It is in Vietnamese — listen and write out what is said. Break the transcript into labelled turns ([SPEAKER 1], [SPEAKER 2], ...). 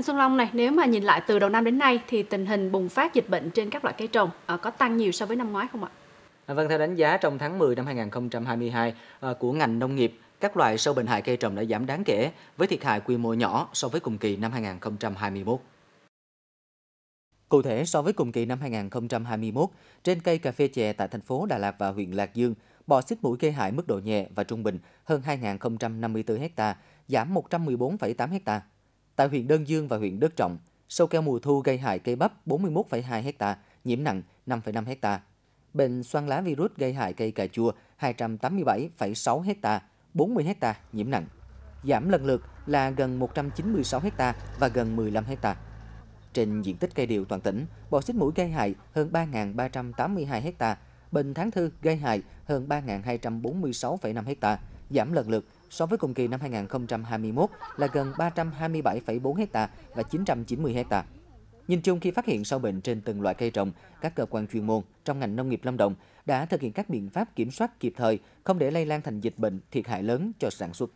[SPEAKER 1] Anh Xuân Long này, nếu mà nhìn lại từ đầu năm đến nay thì tình hình bùng phát dịch bệnh trên các loại cây trồng ờ, có tăng nhiều so với năm ngoái không ạ?
[SPEAKER 2] À, vâng, theo đánh giá trong tháng 10 năm 2022 ờ, của ngành nông nghiệp, các loại sâu bệnh hại cây trồng đã giảm đáng kể với thiệt hại quy mô nhỏ so với cùng kỳ năm 2021. Cụ thể, so với cùng kỳ năm 2021, trên cây cà phê chè tại thành phố Đà Lạt và huyện Lạc Dương, bọ xít mũi gây hại mức độ nhẹ và trung bình hơn 2.054 ha, giảm 114,8 ha. Tại huyện Đơn Dương và huyện Đức Trọng, sâu keo mùa thu gây hại cây bắp 41,2 ha, nhiễm nặng 5,5 ha. Bệnh xoăn lá virus gây hại cây cà chua 287,6 ha, 40 ha nhiễm nặng. Giảm lần lượt là gần 196 ha và gần 15 ha. Trên diện tích cây điều toàn tỉnh, bọ xít mũi gây hại hơn 3.382 ha, bệnh tháng thư gây hại hơn 3.246,5 ha, giảm lần lượt so với cùng kỳ năm 2021 là gần 327,4 ha và 990 ha. Nhìn chung khi phát hiện sâu bệnh trên từng loại cây trồng, các cơ quan chuyên môn trong ngành nông nghiệp Lâm Đồng đã thực hiện các biện pháp kiểm soát kịp thời, không để lây lan thành dịch bệnh thiệt hại lớn cho sản xuất.